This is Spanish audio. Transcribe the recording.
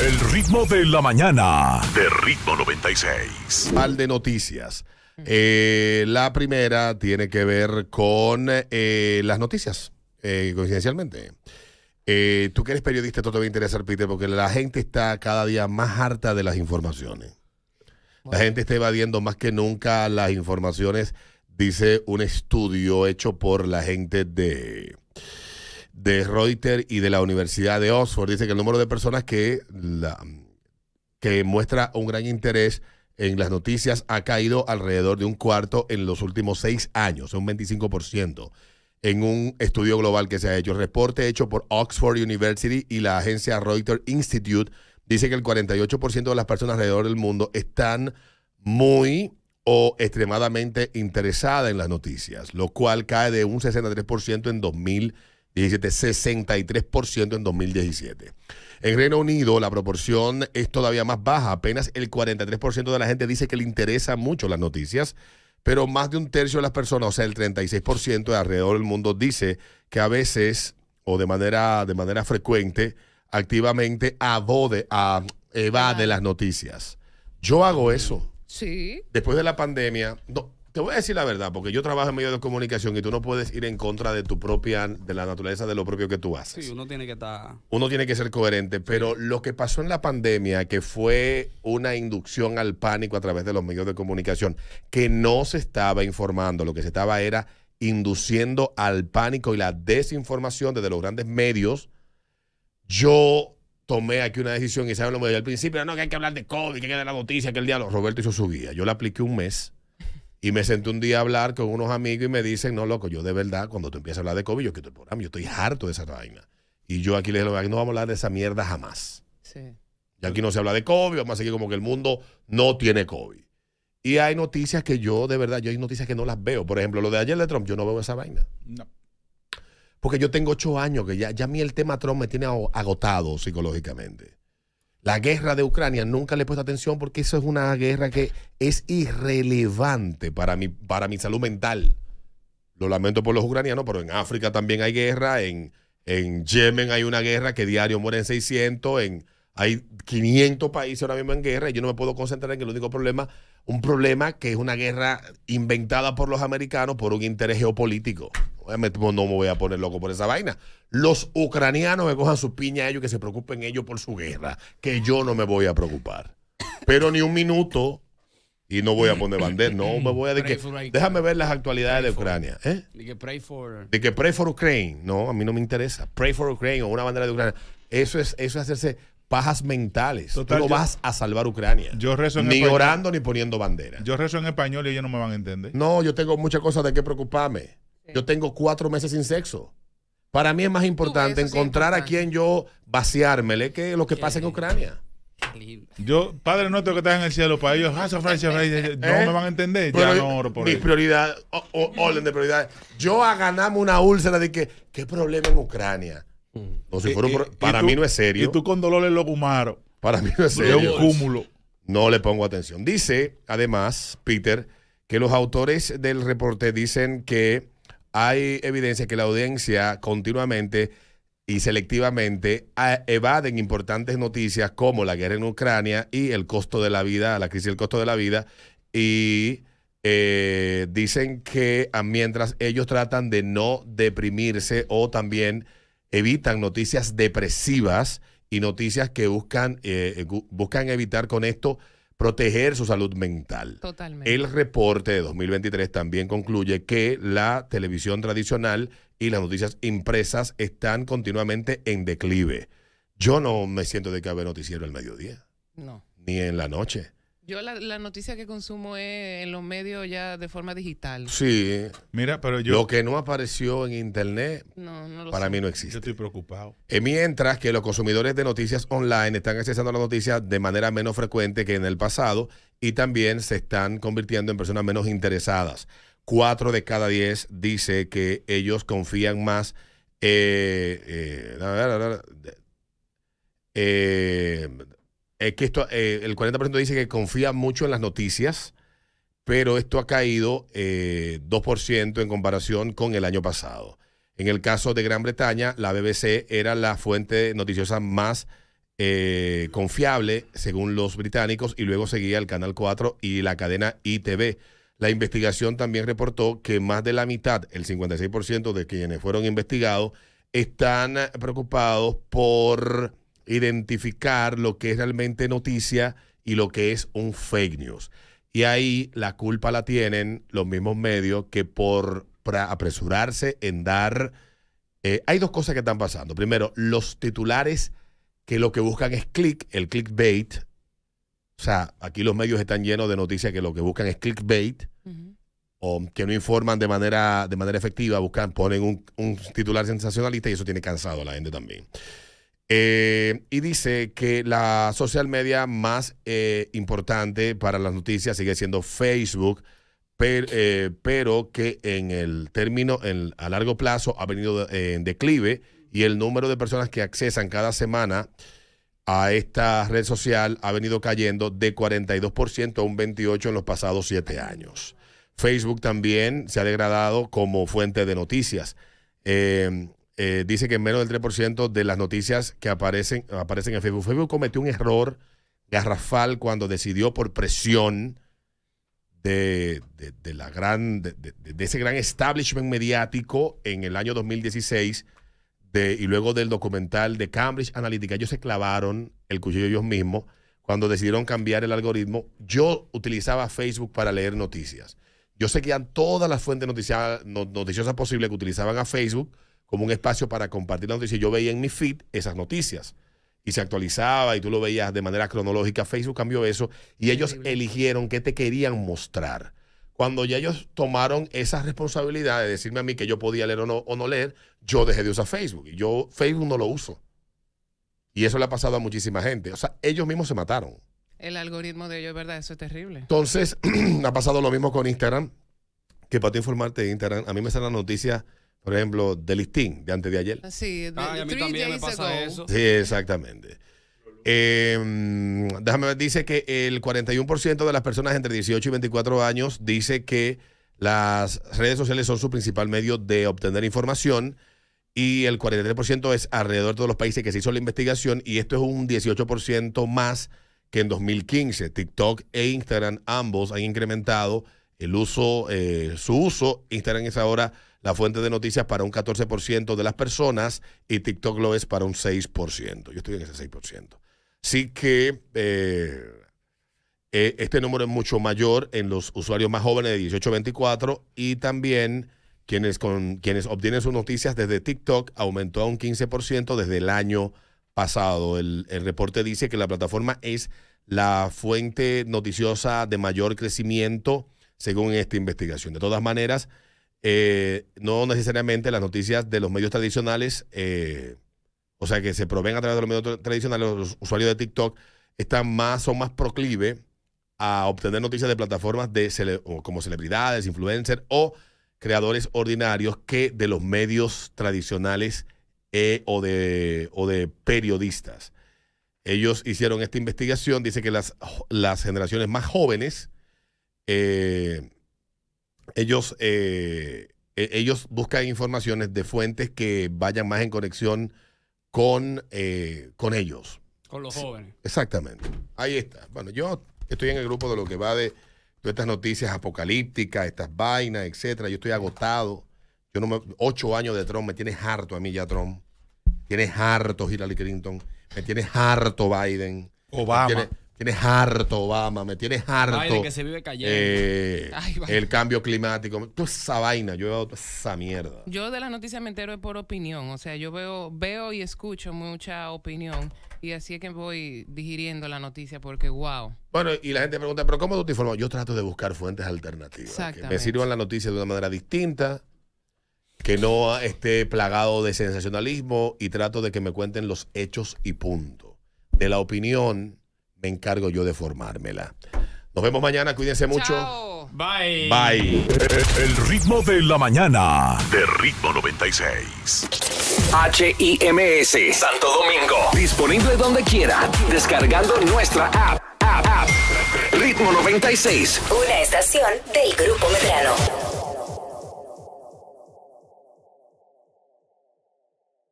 El ritmo de la mañana. De ritmo 96. al de noticias. Eh, la primera tiene que ver con eh, las noticias, eh, coincidencialmente. tú que eres periodista, esto te va a interesar, Peter, porque la gente está cada día más harta de las informaciones. La gente está evadiendo más que nunca las informaciones, dice un estudio hecho por la gente de de Reuters y de la Universidad de Oxford. Dice que el número de personas que, que muestra un gran interés en las noticias ha caído alrededor de un cuarto en los últimos seis años, un 25%, en un estudio global que se ha hecho. El reporte hecho por Oxford University y la agencia Reuters Institute dice que el 48% de las personas alrededor del mundo están muy o extremadamente interesadas en las noticias, lo cual cae de un 63% en 2000 63% en 2017. En Reino Unido la proporción es todavía más baja, apenas el 43% de la gente dice que le interesan mucho las noticias, pero más de un tercio de las personas, o sea, el 36% de alrededor del mundo dice que a veces o de manera, de manera frecuente, activamente abode, evade las noticias. Yo hago eso. Sí. Después de la pandemia, te voy a decir la verdad, porque yo trabajo en medios de comunicación y tú no puedes ir en contra de tu propia, de la naturaleza de lo propio que tú haces. Sí, uno tiene que estar. Uno tiene que ser coherente, pero lo que pasó en la pandemia, que fue una inducción al pánico a través de los medios de comunicación, que no se estaba informando, lo que se estaba era induciendo al pánico y la desinformación desde los grandes medios. Yo tomé aquí una decisión y saben lo me di al principio, no, que hay que hablar de COVID, que hay la noticia, que el diálogo. Roberto hizo su guía. Yo la apliqué un mes y me senté un día a hablar con unos amigos y me dicen, no, loco, yo de verdad, cuando tú empiezas a hablar de COVID, yo yo estoy harto de esa vaina. Y yo aquí les digo, no vamos a hablar de esa mierda jamás. Sí. Y aquí no se habla de COVID, vamos a seguir como que el mundo no tiene COVID. Y hay noticias que yo, de verdad, yo hay noticias que no las veo. Por ejemplo, lo de ayer de Trump, yo no veo esa vaina. No. Porque yo tengo ocho años que ya, ya a mí el tema Trump me tiene agotado psicológicamente la guerra de Ucrania nunca le he puesto atención porque eso es una guerra que es irrelevante para mi, para mi salud mental. Lo lamento por los ucranianos, pero en África también hay guerra, en, Yemen hay una guerra que diario mueren 600, en, hay 500 países ahora mismo en guerra y yo no me puedo concentrar en el único problema, un problema que es una guerra inventada por los americanos por un interés geopolítico. Pues, no me voy a poner loco por esa vaina. Los ucranianos me cojan su piña a ellos, que se preocupen ellos por su guerra, que yo no me voy a preocupar. Pero ni un minuto y no voy a poner bandera, no me voy a decir déjame ver las actualidades de Ucrania, ¿eh? De que pray for Ukraine, no, a mí no me interesa. Pray for Ukraine o una bandera de Ucrania. Eso es eso es hacerse pajas mentales. Tú no vas a salvar Ucrania. Yo rezo ni orando ni poniendo bandera. Yo rezo en español y ellos no me van a entender. No, yo tengo muchas cosas de qué preocuparme. Yo tengo cuatro meses sin sexo. Para mí es más importante encontrar a quien yo vaciármele que lo que pasa en Ucrania. Yo, Padre nuestro que estás en el cielo, para ellos, ah, Francia, no ¿Eh? me van a entender. ya no Mi prioridad, orden de prioridad. Yo a ganarme una úlcera de que, ¿qué problema en Ucrania? Mm. Eh, eh, para mí no es serio. Y tú con dolores lo humano Para mí no es serio. Es un cúmulo. No le pongo atención. Dice, además, Peter, que los autores del reporte dicen que hay evidencia que la audiencia continuamente y selectivamente ah, evaden importantes noticias como la guerra en Ucrania y el costo de la vida, la crisis del costo de la vida, y eh, dicen que ah, mientras ellos tratan de no deprimirse o también evitan noticias depresivas y noticias que buscan, eh, buscan evitar con esto proteger su salud mental. Totalmente. El reporte de 2023 también concluye que la televisión tradicional y las noticias impresas están continuamente en declive. Yo no me siento de que haber noticiero al mediodía. No. Ni en la noche. Yo la, noticia que consumo es en los medios ya de forma digital. Sí. Mira, pero yo... Lo que no apareció en internet, para mí no existe. Yo estoy preocupado. Eh, mientras que los consumidores de noticias online están accesando las noticias de manera menos frecuente que en el pasado y también se están convirtiendo en personas menos interesadas. Cuatro de cada diez dice que ellos confían más... Eh, eh, eh es que esto, eh, el 40% dice que confía mucho en las noticias, pero esto ha caído 2% eh, en comparación con el año pasado. En el caso de Gran Bretaña, la BBC era la fuente noticiosa más eh, confiable, según los británicos, y luego seguía el Canal 4 y la cadena ITV. La investigación también reportó que más de la mitad, el 56% de quienes fueron investigados, están preocupados por identificar lo que es realmente noticia y lo que es un fake news. Y ahí la culpa la tienen los mismos medios que por apresurarse en dar... Eh, hay dos cosas que están pasando. Primero, los titulares que lo que buscan es click, el clickbait. O sea, aquí los medios están llenos de noticias que lo que buscan es clickbait o que no informan de manera, de manera efectiva, buscan, ponen un, un titular sensacionalista y eso tiene cansado a la gente también. Eh, y dice que la social media más eh, importante para las noticias sigue siendo Facebook, eh, pero que en el término a largo plazo ha venido en declive y el número de personas que accesan cada semana a esta red social ha venido cayendo de 42% a un 28% en los pasados siete años. Facebook también se ha degradado como fuente de noticias. Eh, dice que menos del 3% de las noticias que aparecen, aparecen en Facebook. Facebook cometió un error garrafal cuando decidió por presión de, la gran, de, ese gran establishment mediático en el año 2016 y luego del documental de Cambridge Analytica. Ellos se clavaron el cuchillo ellos mismos cuando decidieron cambiar el algoritmo. Yo utilizaba Facebook para leer noticias. Yo seguía todas las fuentes noticiosas posibles que utilizaban a Facebook como un espacio para compartir la noticia Yo veía en mi feed esas noticias y se actualizaba y tú lo veías de manera cronológica. Facebook cambió eso y ellos eligieron qué te querían mostrar. Cuando ya ellos tomaron esa responsabilidad de decirme a mí que yo podía leer o no, o no leer, yo dejé de usar Facebook. yo Facebook no lo uso. Y eso le ha pasado a muchísima gente. O sea, ellos mismos se mataron. El algoritmo de ellos, ¿verdad? Eso es terrible. Entonces, ha pasado lo mismo con Instagram. Que para informarte de Instagram, a mí me salen las noticias por ejemplo, de listín de antes de ayer. Ah, sí, a mí también me eso. Sí, exactamente. Em, déjame ver, dice que el 41% de las personas entre 18 y 24 años dice que las redes sociales son su principal medio de obtener información y el 43% es alrededor de los países que se hizo la investigación y esto es un 18% más que en 2015. TikTok e Instagram ambos han incrementado el uso, eh, su uso. Instagram es ahora la fuente de noticias para un 14% de las personas y TikTok lo es para un 6%. Yo estoy en ese 6%. Así que eh, eh, este número es mucho mayor en los usuarios más jóvenes de 18 a 24 y también quienes, con, quienes obtienen sus noticias desde TikTok aumentó a un 15% desde el año pasado. El, el reporte dice que la plataforma es la fuente noticiosa de mayor crecimiento según esta investigación. De todas maneras, eh, no necesariamente las noticias de los medios tradicionales, eh, o sea, que se proveen a través de los medios tradicionales, los usuarios de TikTok están más, son más proclive a obtener noticias de plataformas de como celebridades, influencers o creadores ordinarios que de los medios tradicionales eh, o, de, de periodistas. Ellos hicieron esta investigación, dice que las, las generaciones más jóvenes eh, ellos, eh, e-, ellos buscan informaciones de fuentes que vayan más en conexión con, eh, con ellos. Con los jóvenes. Exactamente. Ahí está. Bueno, yo estoy en el grupo de lo que va de todas estas noticias apocalípticas, estas vainas, etcétera. Yo estoy agotado. Yo no ocho años de Trump, me tiene harto a mí ya Trump. Tienes harto Hillary Clinton, me tiene harto Biden. Obama tienes harto Obama, me tienes harto. Ay, de que se vive cayendo. Eh, el cambio climático, Tú esa vaina, yo veo esa mierda. Yo de las noticias me entero por opinión, o sea, yo veo, veo y escucho mucha opinión y así es que voy digiriendo la noticia porque wow. Bueno, y la gente pregunta, pero ¿cómo tú te informas? Yo trato de buscar fuentes alternativas, que me sirvan la noticia de una manera distinta, que no esté plagado de sensacionalismo y trato de que me cuenten los hechos y punto. De la opinión me encargo yo de formármela. Nos vemos mañana, cuídense mucho. Bye. Bye. El ritmo de la mañana. De ritmo 96. H HIMS Santo Domingo. Disponible donde quiera. Descargando nuestra app. app, app. Ritmo 96. Una estación del Grupo Medrano.